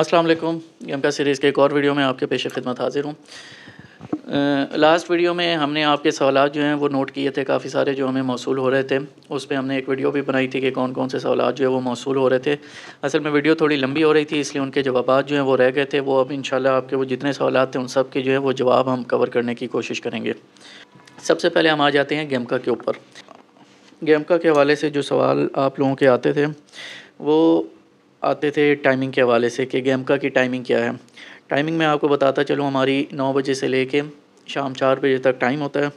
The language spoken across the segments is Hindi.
अस्सलाम वालेकुम यमका सीरीज़ के एक और वीडियो में आपके पेश खिदमत हाज़िर हूँ लास्ट वीडियो में हमने आपके सवाल जो हैं वो नोट किए थे काफ़ी सारे जो हमें मौसू हो रहे थे उस पर हमने एक वीडियो भी बनाई थी कि कौन कौन से सवाल जो है वो मौसू हो रहे थे असल में वीडियो थोड़ी लंबी हो रही थी इसलिए उनके जवाब जो हैं वो रह गए थे वो अब इन आपके वो जितने सवाल थे उन सब के जो है वो जवाब हम कवर करने की कोशिश करेंगे सबसे पहले हम आ जाते हैं गेमका के ऊपर गेमका के हवाले से जो सवाल आप लोगों के आते थे वो आते थे टाइमिंग के हवाले से कि गेम का की टाइमिंग क्या है टाइमिंग मैं आपको बताता चलूँ हमारी नौ बजे से लेके शाम चार बजे तक टाइम होता है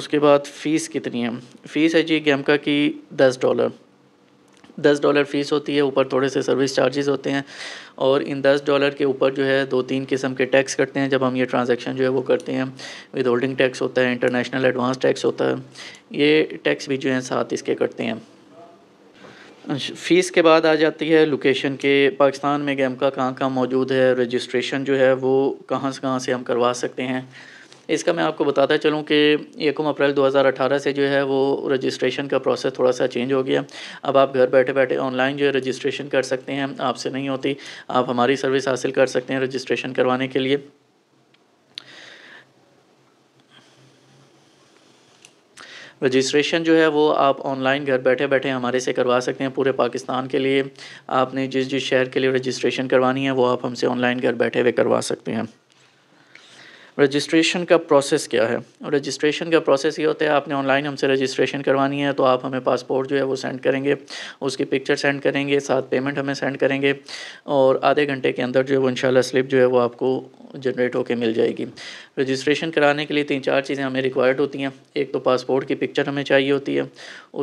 उसके बाद फ़ीस कितनी है फ़ीस है जी गेम का की दस डॉलर दस डॉलर फ़ीस होती है ऊपर थोड़े से सर्विस चार्जेस होते हैं और इन दस डॉलर के ऊपर जो है दो तीन किस्म के टैक्स कटते हैं जब हम ये ट्रांजैक्शन जो है वो करते हैं विद होल्डिंग टैक्स होता है इंटरनेशनल एडवांस टैक्स होता है ये टैक्स भी जो है साथ इसके कटते हैं फ़ीस के बाद आ जाती है लोकेशन के पाकिस्तान में गेम का कहाँ कहाँ मौजूद है रजिस्ट्रेशन जो है वो कहाँ से कहाँ से हम करवा सकते हैं इसका मैं आपको बताता चलूँ कि एकम अप्रैल 2018 से जो है वो रजिस्ट्रेशन का प्रोसेस थोड़ा सा चेंज हो गया अब आप घर बैठे बैठे ऑनलाइन जो है रजिस्ट्रेशन कर सकते हैं आपसे नहीं होती आप हमारी सर्विस हासिल कर सकते हैं रजिस्ट्रेशन करवाने के लिए रजिस्ट्रेशन जो है वो आप ऑनलाइन घर बैठे बैठे हमारे से करवा सकते हैं पूरे पाकिस्तान के लिए आपने जिस जिस शहर के लिए रजिस्ट्रेशन करवानी है वो आप हमसे ऑनलाइन घर बैठे हुए करवा सकते हैं रजिस्ट्रेशन का प्रोसेस क्या है और रजिस्ट्रेशन का प्रोसेस ये होता है आपने ऑनलाइन हमसे रजिस्ट्रेशन करवानी है तो आप हमें पासपोर्ट जो है वो सेंड करेंगे उसकी पिक्चर सेंड करेंगे साथ पेमेंट हमें सेंड करेंगे और आधे घंटे के अंदर जो है वो इंशाल्लाह स्लिप जो है वो आपको जनरेट होकर मिल जाएगी रजिस्ट्रेशन कराने के लिए तीन चार चीज़ें हमें रिक्वायर्ड होती हैं एक तो पासपोर्ट की पिक्चर हमें चाहिए होती है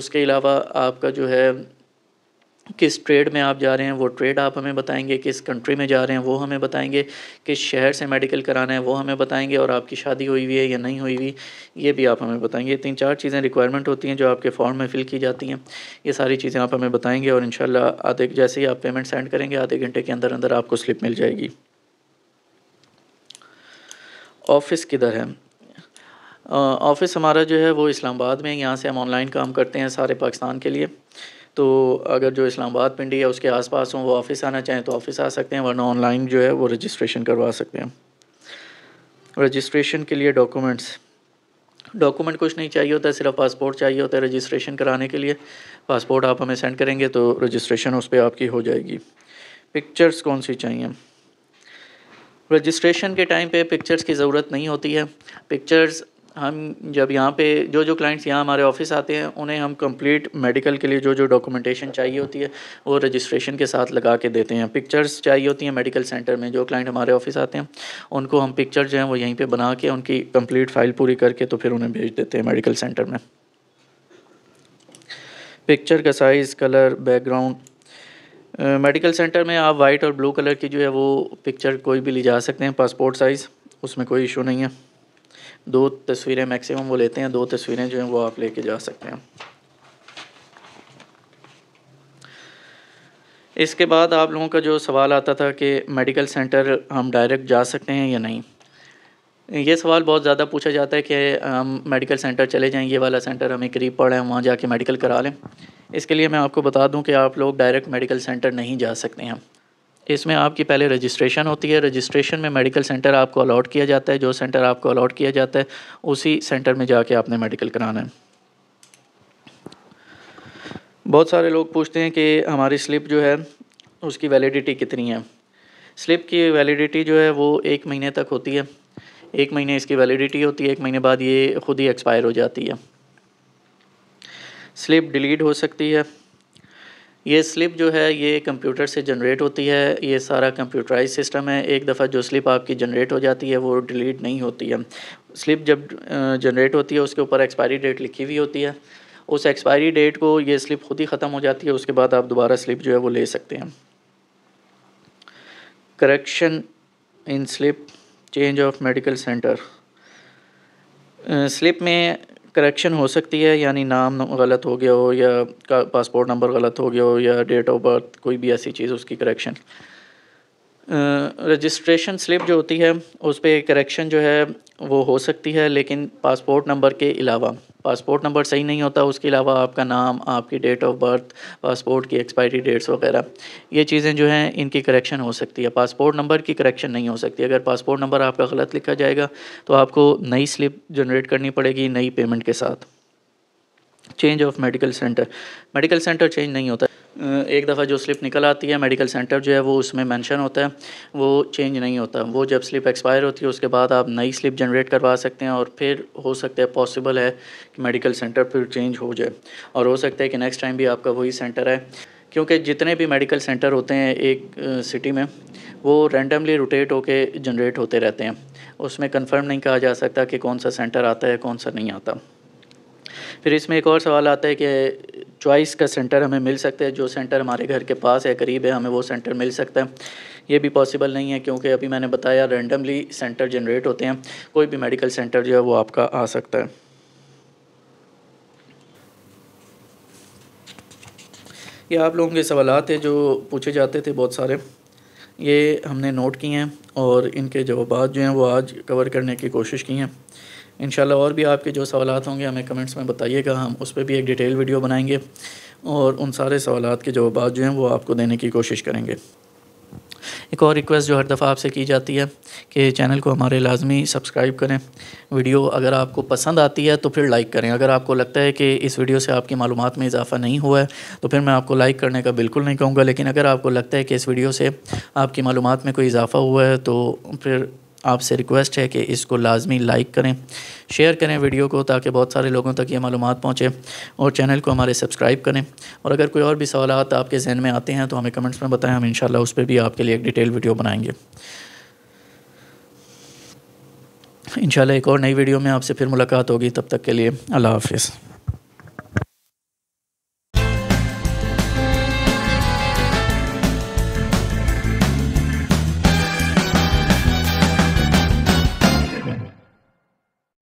उसके अलावा आपका जो है किस ट्रेड में आप जा रहे हैं वो ट्रेड आप हमें बताएंगे किस कंट्री में जा रहे हैं वो हमें बताएंगे किस शहर से मेडिकल कराना है वो हमें बताएंगे और आपकी शादी हुई हुई है या नहीं हुई हुई ये भी आप हमें बताएंगे तीन चार चीज़ें रिक्वायरमेंट होती हैं जो आपके फॉर्म में फ़िल की जाती हैं ये सारी चीज़ें आप हमें बताएँगे और इन आधे जैसे ही आप पेमेंट सेंड करेंगे आधे घंटे के अंदर अंदर आपको स्लिप मिल जाएगी ऑफिस किधर है ऑफिस हमारा जो है वो इस्लामाबाद में यहाँ से हम ऑनलाइन काम करते हैं सारे पाकिस्तान के लिए तो अगर जो इस्लामाबाद पिंडी है उसके आसपास हों वो ऑफ़िस आना चाहें तो ऑफ़िस आ सकते हैं वरना ऑनलाइन जो है वो रजिस्ट्रेशन करवा सकते हैं रजिस्ट्रेशन के लिए डॉक्यूमेंट्स डॉक्यूमेंट कुछ नहीं चाहिए होता सिर्फ पासपोर्ट चाहिए होता है रजिस्ट्रेशन कराने के लिए पासपोर्ट आप हमें सेंड करेंगे तो रजिस्ट्रेशन उस पर आपकी हो जाएगी पिक्चर्स कौन सी चाहिए रजिस्ट्रेशन के टाइम पे पिक्चर्स की ज़रूरत नहीं होती है पिक्चर्स हम जब यहाँ पे जो जो क्लाइंट्स यहाँ हमारे ऑफिस आते हैं उन्हें हम कंप्लीट मेडिकल के लिए जो जो डॉक्यूमेंटेशन चाहिए होती है वो रजिस्ट्रेशन के साथ लगा के देते हैं पिक्चर्स चाहिए होती हैं मेडिकल सेंटर में जो क्लाइंट हमारे ऑफिस आते हैं उनको हम पिक्चर जो हैं वो यहीं पर बना के उनकी कम्प्लीट फाइल पूरी करके तो फिर उन्हें भेज देते हैं मेडिकल सेंटर में पिक्चर का size colour background medical centre में आप वाइट और ब्लू कलर की जो है वो पिक्चर कोई भी ले जा सकते हैं पासपोर्ट साइज़ उसमें कोई इशू नहीं है दो तस्वीरें मैक्सिमम वो लेते हैं दो तस्वीरें जो हैं वो आप लेके जा सकते हैं इसके बाद आप लोगों का जो सवाल आता था कि मेडिकल सेंटर हम डायरेक्ट जा सकते हैं या नहीं ये सवाल बहुत ज़्यादा पूछा जाता है कि हम मेडिकल सेंटर चले जाएँ ये वाला सेंटर हमें करीब पड़ा है वहाँ जाके मेडिकल करा लें इसके लिए मैं आपको बता दूं कि आप लोग डायरेक्ट मेडिकल सेंटर नहीं जा सकते हैं इसमें आपकी पहले रजिस्ट्रेशन होती है रजिस्ट्रेशन में मेडिकल सेंटर आपको अलाट किया जाता है जो सेंटर आपको अलाट किया जाता है उसी सेंटर में जाके आपने मेडिकल कराना है बहुत सारे लोग पूछते हैं कि हमारी स्लिप जो है उसकी वैलिडिटी कितनी है स्लिप की वैलिडिटी जो है वो एक महीने तक होती है एक महीने इसकी वैलिडिटी होती है एक महीने बाद ये ख़ुद ही एक्सपायर हो जाती है स्लिप डिलीट हो सकती है ये स्लिप जो है ये कंप्यूटर से जनरेट होती है ये सारा कंप्यूटराइज सिस्टम है एक दफ़ा जो स्लिप आपकी जनरेट हो जाती है वो डिलीट नहीं होती है स्लिप जब जनरेट होती है उसके ऊपर एक्सपायरी डेट लिखी हुई होती है उस एक्सपायरी डेट को ये स्लिप खुद ही ख़त्म हो जाती है उसके बाद आप दोबारा स्लिप जो है वो ले सकते हैं correction in slip change of medical centre slip में करेक्शन हो सकती है यानी नाम गलत हो गया हो या पासपोर्ट नंबर गलत हो गया हो या डेट ऑफ बर्थ कोई भी ऐसी चीज़ उसकी करेक्शन रजिस्ट्रेशन स्लिप जो होती है उस पर करेक्शन जो है वो हो सकती है लेकिन पासपोर्ट नंबर के अलावा पासपोर्ट नंबर सही नहीं होता उसके अलावा आपका नाम आपकी डेट ऑफ बर्थ पासपोर्ट की एक्सपायरी डेट्स वगैरह ये चीज़ें जो हैं इनकी करेक्शन हो सकती है पासपोर्ट नंबर की करेक्शन नहीं हो सकती अगर पासपोर्ट नंबर आपका गलत लिखा जाएगा तो आपको नई स्लिप जनरेट करनी पड़ेगी नई पेमेंट के साथ change of medical centre medical centre change नहीं होता एक दफ़ा जो स्लिप निकल आती है मेडिकल सेंटर जो है वो उसमें मेंशन होता है वो चेंज नहीं होता वो जब स्लिप एक्सपायर होती है उसके बाद आप नई स्लिप जनरेट करवा सकते हैं और फिर हो सकता है पॉसिबल है कि मेडिकल सेंटर फिर चेंज हो जाए और हो सकता है कि नेक्स्ट टाइम भी आपका वही सेंटर है क्योंकि जितने भी मेडिकल सेंटर होते हैं एक सिटी में वो रेंडमली रोटेट होके जनरेट होते रहते हैं उसमें कंफर्म नहीं कहा जा सकता कि कौन सा सेंटर आता है कौन सा नहीं आता फिर इसमें एक और सवाल आता है कि चॉइस का सेंटर हमें मिल सकता है जो सेंटर हमारे घर के पास है करीब है हमें वो सेंटर मिल सकता है ये भी पॉसिबल नहीं है क्योंकि अभी मैंने बताया रेंडमली सेंटर जनरेट होते हैं कोई भी मेडिकल सेंटर जो है वो आपका आ सकता है ये आप लोगों के सवाल थे जो पूछे जाते थे बहुत सारे ये हमने नोट किए हैं और इनके जवाब जो हैं वो आज कवर करने की कोशिश की हैं इन और भी आपके जो सवाल होंगे हमें कमेंट्स में बताइएगा हम उस पर भी एक डिटेल वीडियो बनाएंगे और उन सारे सवाल के जवाब जो हैं वो आपको देने की कोशिश करेंगे एक और रिक्वेस्ट जो हर दफ़ा आपसे की जाती है कि चैनल को हमारे लाजमी सब्सक्राइब करें वीडियो अगर आपको पसंद आती है तो फिर लाइक करें अगर आपको लगता है कि इस वीडियो से आपकी मालूम में इजाफा नहीं हुआ है तो फिर मैं आपको लाइक करने का बिल्कुल नहीं कहूँगा लेकिन अगर आपको लगता है कि इस वीडियो से आपकी मालूम में कोई इजाफा हुआ है तो फिर आपसे रिक्वेस्ट है कि इसको लाजमी लाइक करें शेयर करें वीडियो को ताकि बहुत सारे लोगों तक ये मालूम पहुँचे और चैनल को हमारे सब्सक्राइब करें और अगर कोई और भी सवाल आपके जहन में आते हैं तो हमें कमेंट्स में बताएं हम इन उस पर भी आपके लिए एक डिटेल वीडियो बनाएंगे इंशाल्लाह एक और नई वीडियो में आपसे फिर मुलाकात होगी तब तक के लिए अल्लाह हाफिज़